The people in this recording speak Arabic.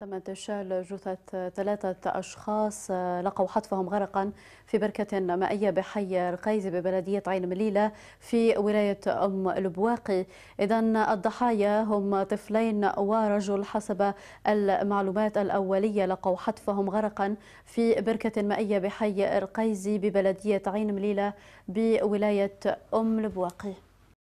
تم انتشال جثث ثلاثة أشخاص آه، لقوا حتفهم غرقا في بركة مائية بحي القيز ببلدية عين مليلة في ولاية أم البواقي إذا الضحايا هم طفلين ورجل حسب المعلومات الأولية لقوا حتفهم غرقا في بركة مائية بحي القيز ببلدية عين مليلة بولاية أم البواقي